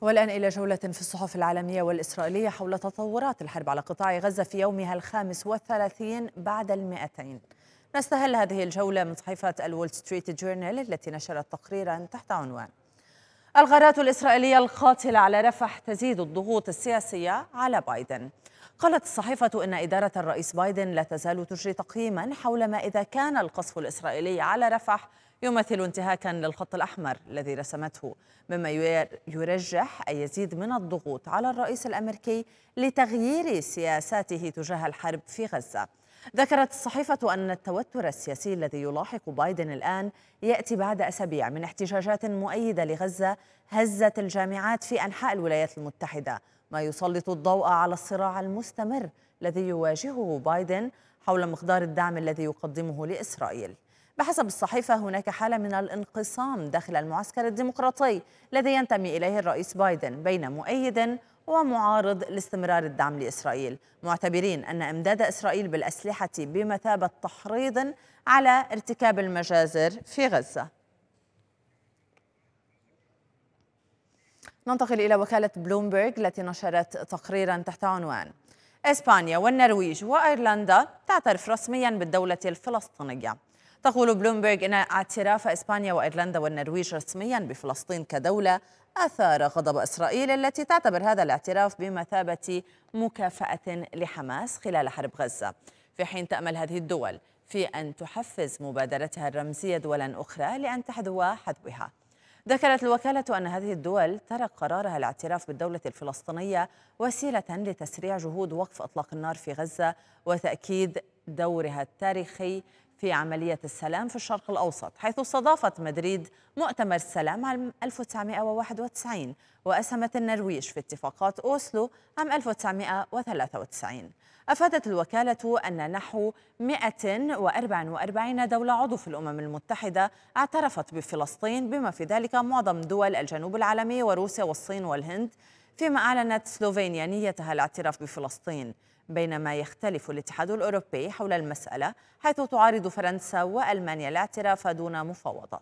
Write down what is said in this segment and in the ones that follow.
والآن إلى جولة في الصحف العالمية والإسرائيلية حول تطورات الحرب على قطاع غزة في يومها الخامس والثلاثين بعد المائتين نستهل هذه الجولة من صحيفة الول ستريت جورنال التي نشرت تقريرا تحت عنوان الغارات الإسرائيلية القاتلة على رفح تزيد الضغوط السياسية على بايدن قالت الصحيفة إن إدارة الرئيس بايدن لا تزال تجري تقييما حول ما إذا كان القصف الإسرائيلي على رفح يمثل انتهاكا للخط الأحمر الذي رسمته مما يرجح أن يزيد من الضغوط على الرئيس الأمريكي لتغيير سياساته تجاه الحرب في غزة ذكرت الصحيفة أن التوتر السياسي الذي يلاحق بايدن الآن يأتي بعد أسابيع من احتجاجات مؤيدة لغزة هزت الجامعات في أنحاء الولايات المتحدة ما يسلط الضوء على الصراع المستمر الذي يواجهه بايدن حول مقدار الدعم الذي يقدمه لإسرائيل بحسب الصحيفة هناك حالة من الانقسام داخل المعسكر الديمقراطي الذي ينتمي إليه الرئيس بايدن بين مؤيد ومعارض لاستمرار الدعم لإسرائيل معتبرين أن إمداد إسرائيل بالأسلحة بمثابة تحريض على ارتكاب المجازر في غزة ننتقل إلى وكالة بلومبرغ التي نشرت تقريرا تحت عنوان إسبانيا والنرويج وأيرلندا تعترف رسميا بالدولة الفلسطينية تقول بلومبرغ إن اعتراف إسبانيا وإيرلندا والنرويج رسميا بفلسطين كدولة أثار غضب إسرائيل التي تعتبر هذا الاعتراف بمثابة مكافأة لحماس خلال حرب غزة في حين تأمل هذه الدول في أن تحفز مبادرتها الرمزية دولا أخرى لأن تحذو حذوها ذكرت الوكالة أن هذه الدول ترى قرارها الاعتراف بالدولة الفلسطينية وسيلة لتسريع جهود وقف إطلاق النار في غزة وتأكيد دورها التاريخي في عملية السلام في الشرق الأوسط حيث استضافت مدريد مؤتمر السلام عام 1991 وأسهمت النرويج في اتفاقات أوسلو عام 1993 أفادت الوكالة أن نحو 144 دولة عضو في الأمم المتحدة اعترفت بفلسطين بما في ذلك معظم دول الجنوب العالمي وروسيا والصين والهند فيما أعلنت سلوفينيا نيتها الاعتراف بفلسطين بينما يختلف الاتحاد الأوروبي حول المسألة حيث تعارض فرنسا وألمانيا الاعتراف دون مفاوضات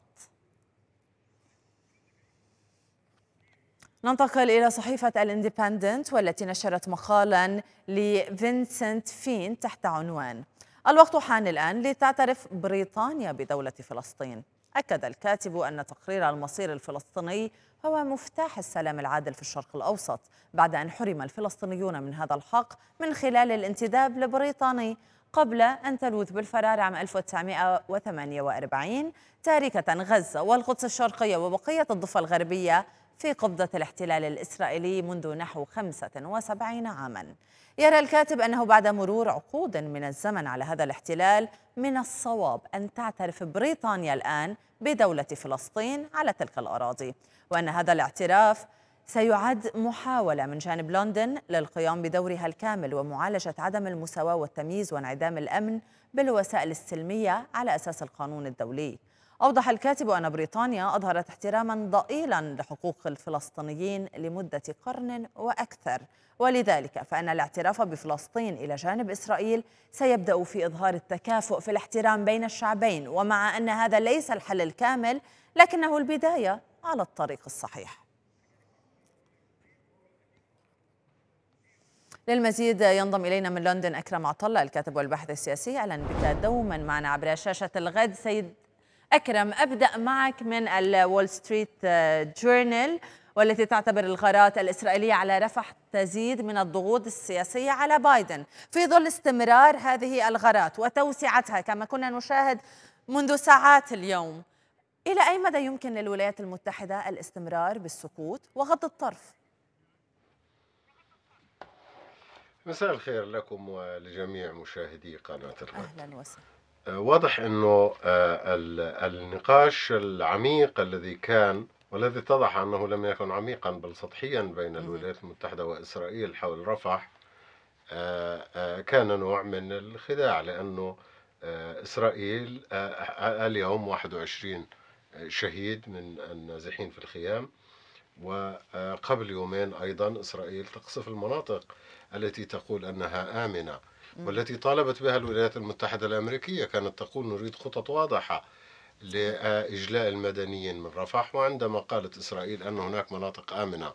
ننتقل إلى صحيفة الاندبندنت والتي نشرت مقالا لفينسنت فين تحت عنوان الوقت حان الآن لتعترف بريطانيا بدولة فلسطين أكد الكاتب أن تقرير المصير الفلسطيني هو مفتاح السلام العادل في الشرق الأوسط بعد أن حرم الفلسطينيون من هذا الحق من خلال الانتداب البريطاني قبل أن تلوذ بالفرار عام 1948 تاركة غزة والقدس الشرقية وبقية الضفة الغربية في قبضة الاحتلال الإسرائيلي منذ نحو 75 عاما يرى الكاتب أنه بعد مرور عقود من الزمن على هذا الاحتلال من الصواب أن تعترف بريطانيا الآن بدولة فلسطين على تلك الأراضي وأن هذا الاعتراف سيعد محاولة من جانب لندن للقيام بدورها الكامل ومعالجة عدم المساواة والتمييز وانعدام الأمن بالوسائل السلمية على أساس القانون الدولي أوضح الكاتب أن بريطانيا أظهرت احتراما ضئيلا لحقوق الفلسطينيين لمدة قرن وأكثر ولذلك فإن الاعتراف بفلسطين إلى جانب إسرائيل سيبدأ في إظهار التكافؤ في الاحترام بين الشعبين ومع أن هذا ليس الحل الكامل لكنه البداية على الطريق الصحيح للمزيد ينضم إلينا من لندن أكرم عطلة الكاتب والباحث السياسي أهلا بك دوما معنا عبر شاشة الغد سيد أكرم أبدأ معك من الول ستريت آه، جورنال والتي تعتبر الغارات الإسرائيلية على رفح تزيد من الضغوط السياسية على بايدن في ظل استمرار هذه الغارات وتوسعتها كما كنا نشاهد منذ ساعات اليوم إلى أي مدى يمكن للولايات المتحدة الاستمرار بالسكوت وغض الطرف؟ مساء الخير لكم ولجميع مشاهدي قناة الرد أهلا وسهلا واضح انه آه، النقاش العميق الذي كان والذي اتضح انه لم يكن عميقا بل سطحيا بين الولايات المتحده واسرائيل حول رفح آه، آه، كان نوع من الخداع لانه اسرائيل اليوم 21 شهيد من النازحين في الخيام وقبل يومين أيضا إسرائيل تقصف المناطق التي تقول أنها آمنة والتي طالبت بها الولايات المتحدة الأمريكية كانت تقول نريد خطط واضحة لإجلاء المدنيين من رفح وعندما قالت إسرائيل أن هناك مناطق آمنة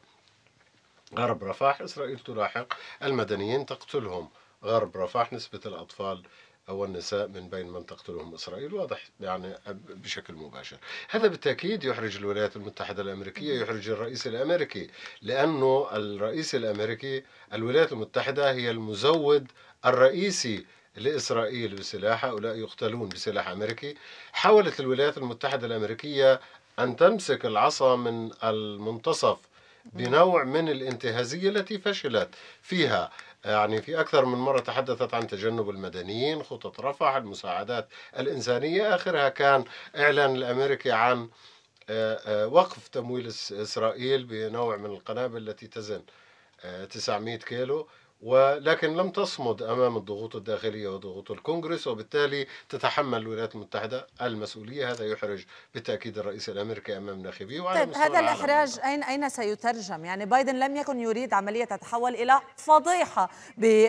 غرب رفح إسرائيل تلاحق المدنيين تقتلهم غرب رفح نسبة الأطفال أو النساء من بين من تقتلهم إسرائيل واضح يعني بشكل مباشر هذا بالتأكيد يحرج الولايات المتحدة الأمريكية يحرج الرئيس الأمريكي لأنه الرئيس الأمريكي الولايات المتحدة هي المزود الرئيسي لإسرائيل بسلاح هؤلاء يقتلون بسلاح أمريكي حاولت الولايات المتحدة الأمريكية أن تمسك العصا من المنتصف بنوع من الانتهازية التي فشلت فيها يعني في أكثر من مرة تحدثت عن تجنب المدنيين خطط رفح المساعدات الإنسانية آخرها كان إعلان الأمريكي عن آه، آه، وقف تمويل إسرائيل بنوع من القنابل التي تزن 900 آه، كيلو ولكن لم تصمد امام الضغوط الداخليه وضغوط الكونغرس وبالتالي تتحمل الولايات المتحده المسؤوليه هذا يحرج بالتاكيد الرئيس الامريكي امام ناخبيه وعلى طيب هذا الاحراج اين اين سيترجم؟ يعني بايدن لم يكن يريد عمليه تتحول الى فضيحه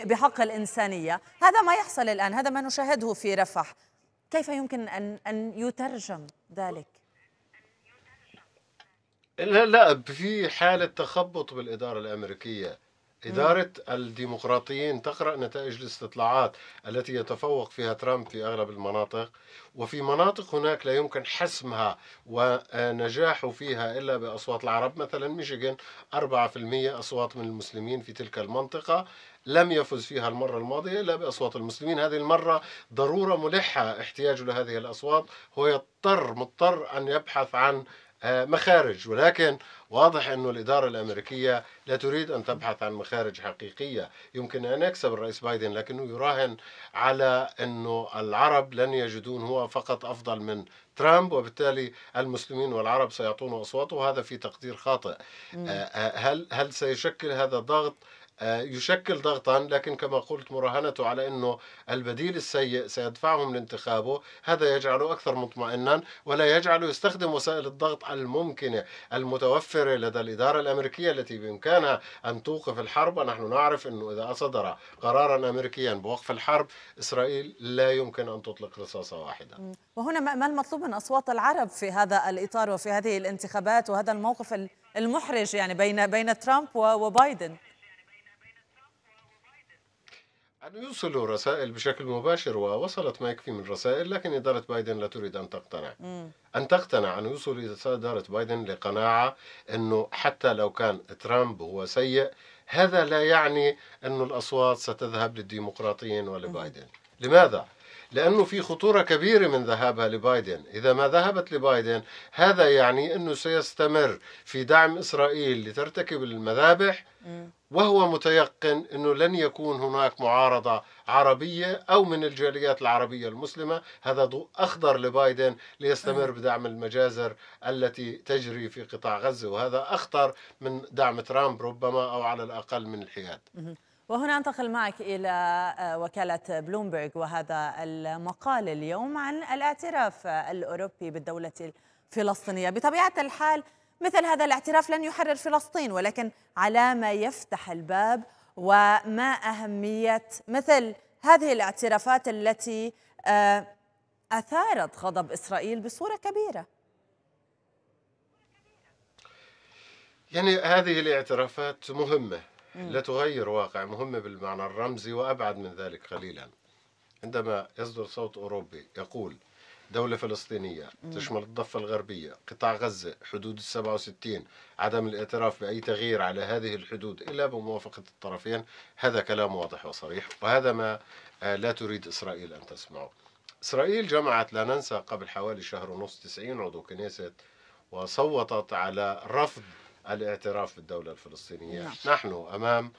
بحق الانسانيه، هذا ما يحصل الان، هذا ما نشاهده في رفح. كيف يمكن ان ان يترجم ذلك؟ لا لا في حاله تخبط بالاداره الامريكيه إدارة الديمقراطيين تقرأ نتائج الاستطلاعات التي يتفوق فيها ترامب في أغلب المناطق وفي مناطق هناك لا يمكن حسمها ونجاحه فيها إلا بأصوات العرب مثلا ميشيغان 4% أصوات من المسلمين في تلك المنطقة لم يفز فيها المرة الماضية إلا بأصوات المسلمين هذه المرة ضرورة ملحة احتياجه لهذه الأصوات هو يضطر مضطر أن يبحث عن آه، مخارج ولكن واضح أن الإدارة الأمريكية لا تريد أن تبحث عن مخارج حقيقية يمكن أن يكسب الرئيس بايدن لكنه يراهن على أنه العرب لن يجدون هو فقط أفضل من ترامب وبالتالي المسلمين والعرب سيعطون أصواته وهذا في تقدير خاطئ آه، آه، هل هل سيشكل هذا ضغط آه، يشكل ضغطا لكن كما قلت مراهنته على انه البديل السيء سيدفعهم لانتخابه هذا يجعله اكثر مطمئنا ولا يجعله يستخدم وسائل الضغط الممكنه المتوفره لدى الاداره الامريكيه التي بامكانها ان توقف الحرب ونحن نعرف انه اذا صدر قرارا امريكيا بوقف الحرب اسرائيل لا يمكن ان تطلق رصاصه واحده. وهنا ما المطلوب من اصوات العرب في هذا الاطار وفي هذه الانتخابات وهذا الموقف المحرج يعني بين بين ترامب وبايدن؟ أن يوصلوا رسائل بشكل مباشر ووصلت ما يكفي من رسائل لكن إدارة بايدن لا تريد أن تقتنع مم. أن تقتنع أن يوصل إدارة بايدن لقناعة أنه حتى لو كان ترامب هو سيء هذا لا يعني أن الأصوات ستذهب للديمقراطيين ولبايدن مم. لماذا؟ لأنه في خطورة كبيرة من ذهابها لبايدن إذا ما ذهبت لبايدن هذا يعني أنه سيستمر في دعم إسرائيل لترتكب المذابح مم. وهو متيقن أنه لن يكون هناك معارضة عربية أو من الجاليات العربية المسلمة هذا ضوء أخضر لبايدن ليستمر آه. بدعم المجازر التي تجري في قطاع غزة وهذا أخطر من دعم ترامب ربما أو على الأقل من الحياد وهنا انتقل معك الى آه، وكاله بلومبرغ وهذا المقال اليوم عن الاعتراف الاوروبي بالدوله الفلسطينيه بطبيعه الحال مثل هذا الاعتراف لن يحرر فلسطين ولكن على ما يفتح الباب وما أهمية مثل هذه الاعترافات التي آه، أثارت غضب إسرائيل بصورة كبيرة يعني هذه الاعترافات مهمة لا تغير واقع مهمة بالمعنى الرمزي وأبعد من ذلك قليلا عندما يصدر صوت أوروبي يقول دولة فلسطينية تشمل الضفة الغربية قطاع غزة حدود السبعة وستين عدم الاعتراف بأي تغيير على هذه الحدود إلا بموافقة الطرفين هذا كلام واضح وصريح وهذا ما آه، لا تريد إسرائيل أن تسمعه إسرائيل جمعت لا ننسى قبل حوالي شهر ونصف 90 عضو كنيسة وصوتت على رفض الاعتراف بالدولة الفلسطينية نعم. نحن أمام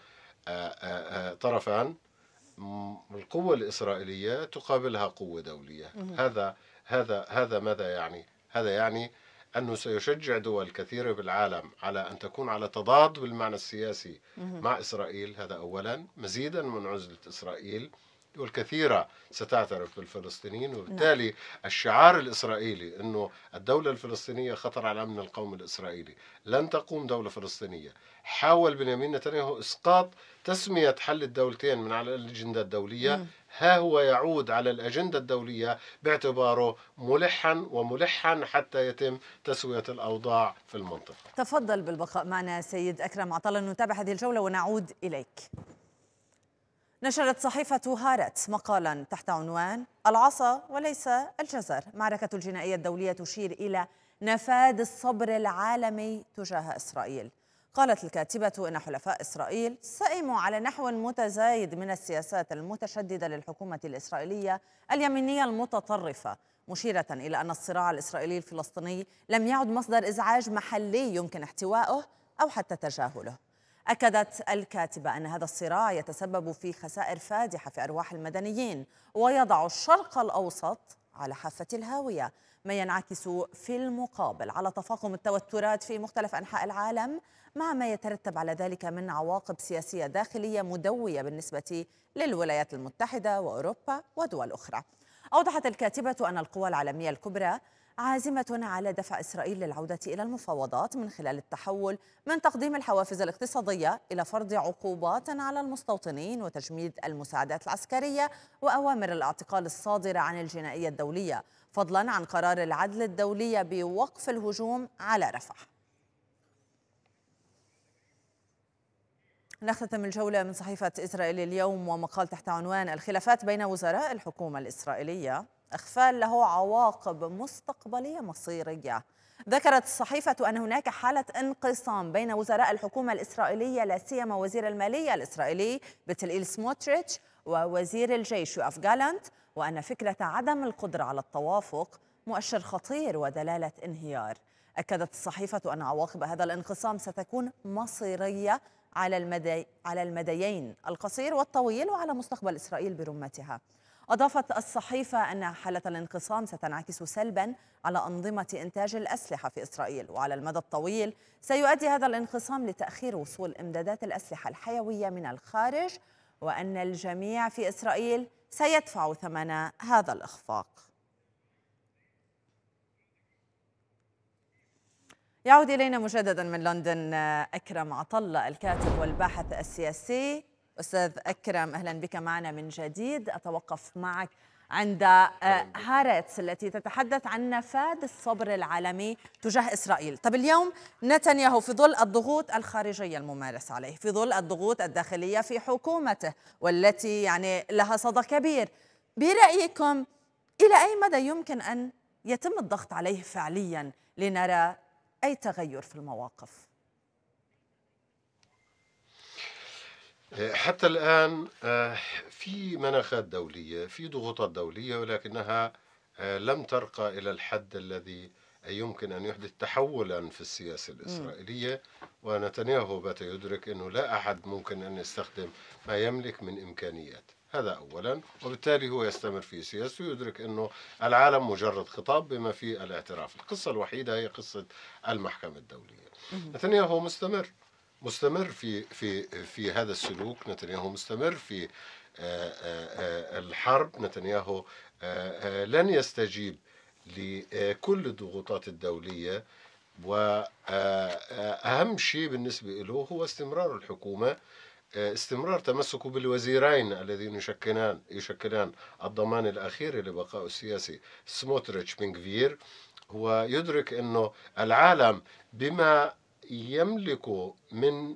آه، آه، طرفان القوة الإسرائيلية تقابلها قوة دولية هذا هذا هذا ماذا يعني؟ هذا يعني أنه سيشجع دول كثيرة بالعالم على أن تكون على تضاد بالمعنى السياسي مع إسرائيل هذا أولا مزيدا من عزلة إسرائيل دول كثيرة ستعترف بالفلسطينيين نعم. وبالتالي نعم. الشعار الإسرائيلي أنه الدولة الفلسطينية خطر على أمن القوم الإسرائيلي لن تقوم دولة فلسطينية حاول بنيامين نتنياهو إسقاط تسمية حل الدولتين من على الأجندة الدولية م. ها هو يعود على الأجندة الدولية باعتباره ملحا وملحا حتى يتم تسوية الأوضاع في المنطقة تفضل بالبقاء معنا سيد أكرم عطلة نتابع هذه الجولة ونعود إليك نشرت صحيفة هارت مقالا تحت عنوان العصا وليس الجزر معركة الجنائية الدولية تشير إلى نفاذ الصبر العالمي تجاه إسرائيل قالت الكاتبة إن حلفاء إسرائيل سئموا على نحو متزايد من السياسات المتشددة للحكومة الإسرائيلية اليمينية المتطرفة مشيرة إلى أن الصراع الإسرائيلي الفلسطيني لم يعد مصدر إزعاج محلي يمكن احتوائه أو حتى تجاهله أكدت الكاتبة أن هذا الصراع يتسبب في خسائر فادحة في أرواح المدنيين ويضع الشرق الأوسط على حافة الهاوية ما ينعكس في المقابل على تفاقم التوترات في مختلف أنحاء العالم مع ما يترتب على ذلك من عواقب سياسية داخلية مدوية بالنسبة للولايات المتحدة وأوروبا ودول أخرى أوضحت الكاتبة أن القوى العالمية الكبرى عازمة على دفع إسرائيل للعودة إلى المفاوضات من خلال التحول من تقديم الحوافز الاقتصادية إلى فرض عقوبات على المستوطنين وتجميد المساعدات العسكرية وأوامر الاعتقال الصادرة عن الجنائية الدولية فضلا عن قرار العدل الدولي بوقف الهجوم على رفح نختتم الجولة من صحيفة إسرائيل اليوم ومقال تحت عنوان الخلافات بين وزراء الحكومة الإسرائيلية إخفال له عواقب مستقبلية مصيرية ذكرت الصحيفة أن هناك حالة انقسام بين وزراء الحكومة الإسرائيلية لا سيما وزير المالية الإسرائيلي بتلئيل سموتريتش ووزير الجيش يوف جالانت وأن فكرة عدم القدرة على التوافق مؤشر خطير ودلالة انهيار أكدت الصحيفة أن عواقب هذا الانقسام ستكون مصيرية على المدي على المديين القصير والطويل وعلى مستقبل إسرائيل برمتها أضافت الصحيفة أن حالة الانقسام ستنعكس سلبا على أنظمة إنتاج الأسلحة في إسرائيل وعلى المدى الطويل سيؤدي هذا الانقسام لتأخير وصول إمدادات الأسلحة الحيوية من الخارج وأن الجميع في إسرائيل سيدفع ثمن هذا الإخفاق يعود إلينا مجددا من لندن أكرم عطلة الكاتب والباحث السياسي أستاذ أكرم أهلا بك معنا من جديد أتوقف معك عند آه، هارتس التي تتحدث عن نفاد الصبر العالمي تجاه إسرائيل طب اليوم نتنياهو في ظل الضغوط الخارجية الممارسه عليه في ظل الضغوط الداخلية في حكومته والتي يعني لها صدى كبير برأيكم إلى أي مدى يمكن أن يتم الضغط عليه فعليا لنرى أي تغير في المواقف حتى الآن آه، في مناخات دولية في ضغوطات دولية ولكنها آه، لم ترقى إلى الحد الذي يمكن أن يحدث تحولا في السياسة الإسرائيلية ونتنياهو بات يدرك أنه لا أحد ممكن أن يستخدم ما يملك من إمكانيات هذا أولا وبالتالي هو يستمر في سياسته يدرك أنه العالم مجرد خطاب بما فيه الاعتراف القصة الوحيدة هي قصة المحكمة الدولية نتنياهو مستمر مستمر في في في هذا السلوك نتنياهو مستمر في آه، آه، آه، الحرب نتنياهو لن يستجيب لكل الضغوطات الدولية وأهم شيء بالنسبة له هو استمرار الحكومة استمرار تمسكه بالوزيرين الذين يشكلان يشكلان الضمان الاخير لبقائه السياسي سموتريتش بنكفير هو يدرك انه العالم بما يملك من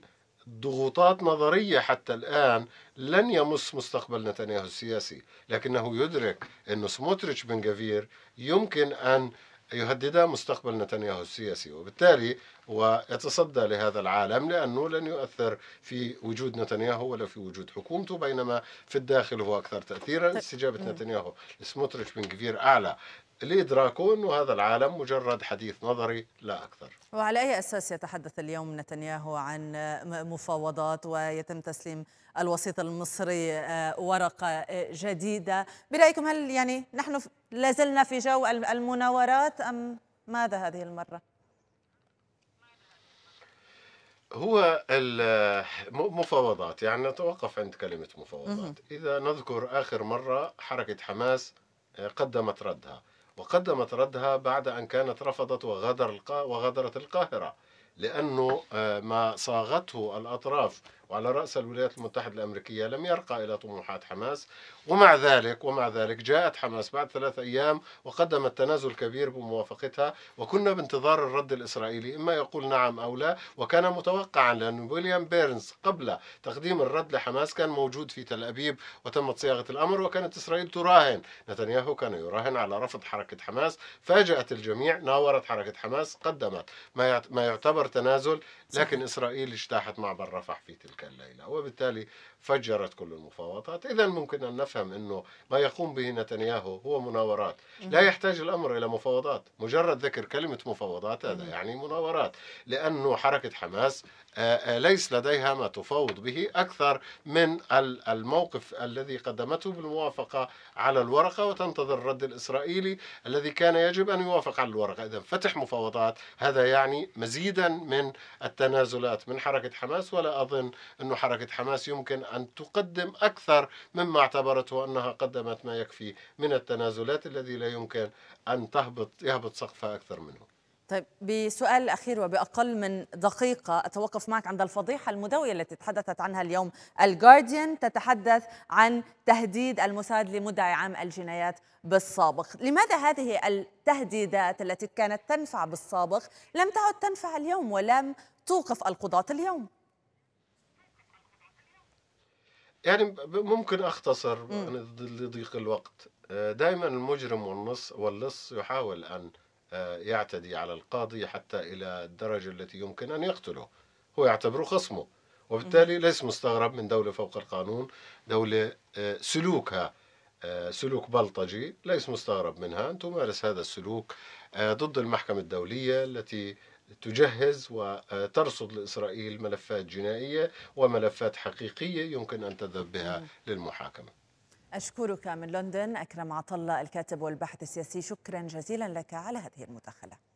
ضغوطات نظرية حتى الآن لن يمس مستقبل نتنياهو السياسي لكنه يدرك أن سموتريتش بن جافير يمكن أن يهدد مستقبل نتنياهو السياسي وبالتالي ويتصدى لهذا العالم لأنه لن يؤثر في وجود نتنياهو ولا في وجود حكومته بينما في الداخل هو أكثر تأثيرا طيب. استجابة نتنياهو لسموتريتش بن كفير أعلى لإدراكه أنه هذا العالم مجرد حديث نظري لا أكثر وعلى أي أساس يتحدث اليوم نتنياهو عن مفاوضات ويتم تسليم الوسيط المصري آه، ورقة آه، جديدة برأيكم هل يعني نحن لازلنا في جو المناورات أم ماذا هذه المرة؟ هو المفاوضات يعني نتوقف عند كلمة مفاوضات إذا نذكر آخر مرة حركة حماس آه، قدمت ردها وقدمت ردها بعد أن كانت رفضت وغادر وغادرت القاهرة لأنه آه، ما صاغته الأطراف وعلى رأس الولايات المتحدة الأمريكية لم يرقى إلى طموحات حماس ومع ذلك ومع ذلك جاءت حماس بعد ثلاث أيام وقدمت تنازل كبير بموافقتها وكنا بانتظار الرد الإسرائيلي إما يقول نعم أو لا وكان متوقعا لأن ويليام بيرنز قبل تقديم الرد لحماس كان موجود في تل أبيب وتمت صياغة الأمر وكانت إسرائيل تراهن نتنياهو كان يراهن على رفض حركة حماس فاجأت الجميع ناورت حركة حماس قدمت ما يعتبر تنازل لكن إسرائيل اجتاحت معبر رفح في تل تلك الليلة وبالتالي فجرت كل المفاوضات إذا ممكن أن نفهم أنه ما يقوم به نتنياهو هو مناورات لا يحتاج الأمر إلى مفاوضات مجرد ذكر كلمة مفاوضات هذا يعني مناورات لأنه حركة حماس آه، آه، ليس لديها ما تفاوض به أكثر من الموقف الذي قدمته بالموافقة على الورقة وتنتظر الرد الإسرائيلي الذي كان يجب أن يوافق على الورقة إذا فتح مفاوضات هذا يعني مزيدا من التنازلات من حركة حماس ولا أظن أن حركة حماس يمكن أن تقدم أكثر مما اعتبرته أنها قدمت ما يكفي من التنازلات الذي لا يمكن أن تهبط يهبط سقفها أكثر منه طيب بسؤال أخير وبأقل من دقيقة أتوقف معك عند الفضيحة المدوية التي تحدثت عنها اليوم الجارديان تتحدث عن تهديد الموساد لمدعي عام الجنايات بالسابق لماذا هذه التهديدات التي كانت تنفع بالسابق لم تعد تنفع اليوم ولم توقف القضاة اليوم يعني ممكن اختصر يعني لضيق الوقت آه، دائما المجرم والنص واللص يحاول ان آه، يعتدي على القاضي حتى الى الدرجه التي يمكن ان يقتله هو يعتبره خصمه وبالتالي ليس مستغرب من دوله فوق القانون دوله آه، سلوكها سلوك بلطجي ليس مستغرب منها ان تمارس هذا السلوك ضد المحكمه الدوليه التي تجهز وترصد لإسرائيل ملفات جنائية وملفات حقيقية يمكن أن تذهب بها للمحاكمة أشكرك من لندن أكرم عطلة الكاتب والباحث السياسي شكرا جزيلا لك على هذه المداخلة